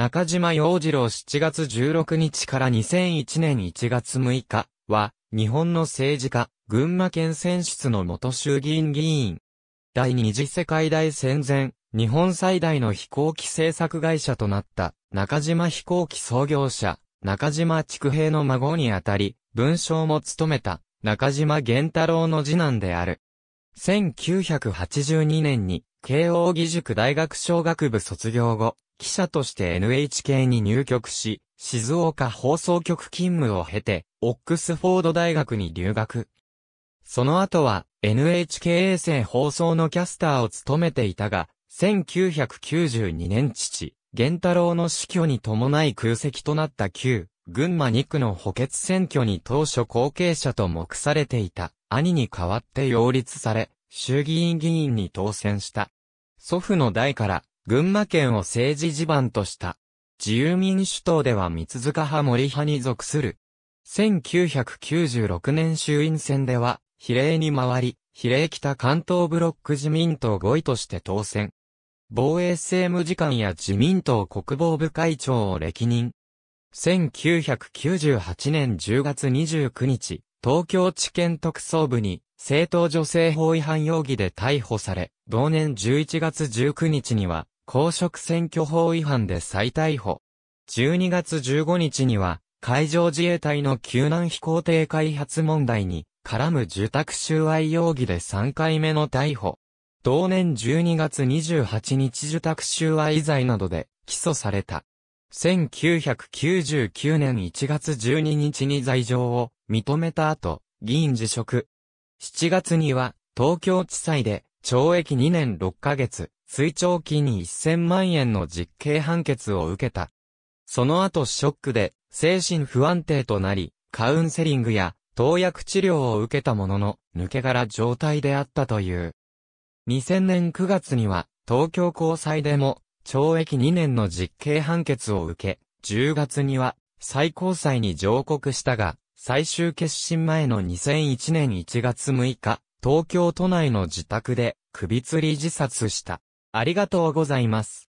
中島洋次郎7月16日から2001年1月6日は、日本の政治家、群馬県選出の元衆議院議員。第二次世界大戦前、日本最大の飛行機製作会社となった中島飛行機創業者、中島畜平の孫にあたり、文章も務めた中島玄太郎の次男である。1982年に慶応義塾大学小学部卒業後、記者として NHK に入局し、静岡放送局勤務を経て、オックスフォード大学に留学。その後は NHK 衛星放送のキャスターを務めていたが、1992年父、玄太郎の死去に伴い空席となった旧、群馬2区の補欠選挙に当初後継者と目されていた兄に代わって擁立され、衆議院議員に当選した。祖父の代から群馬県を政治地盤とした。自由民主党では三塚派森派に属する。1996年衆院選では、比例に回り、比例北関東ブロック自民党5位として当選。防衛政務次官や自民党国防部会長を歴任。1998年10月29日、東京地検特捜部に政党女性法違反容疑で逮捕され、同年11月19日には公職選挙法違反で再逮捕。12月15日には、海上自衛隊の救難飛行艇開発問題に、絡む受託収賄容疑で3回目の逮捕。同年12月28日受託収賄罪などで起訴された。1999年1月12日に罪状を認めた後、議員辞職。7月には東京地裁で懲役2年6ヶ月、追徴に1000万円の実刑判決を受けた。その後ショックで精神不安定となり、カウンセリングや投薬治療を受けたものの、抜け殻状態であったという。2000年9月には、東京高裁でも、懲役2年の実刑判決を受け、10月には、最高裁に上告したが、最終決審前の2001年1月6日、東京都内の自宅で、首吊り自殺した。ありがとうございます。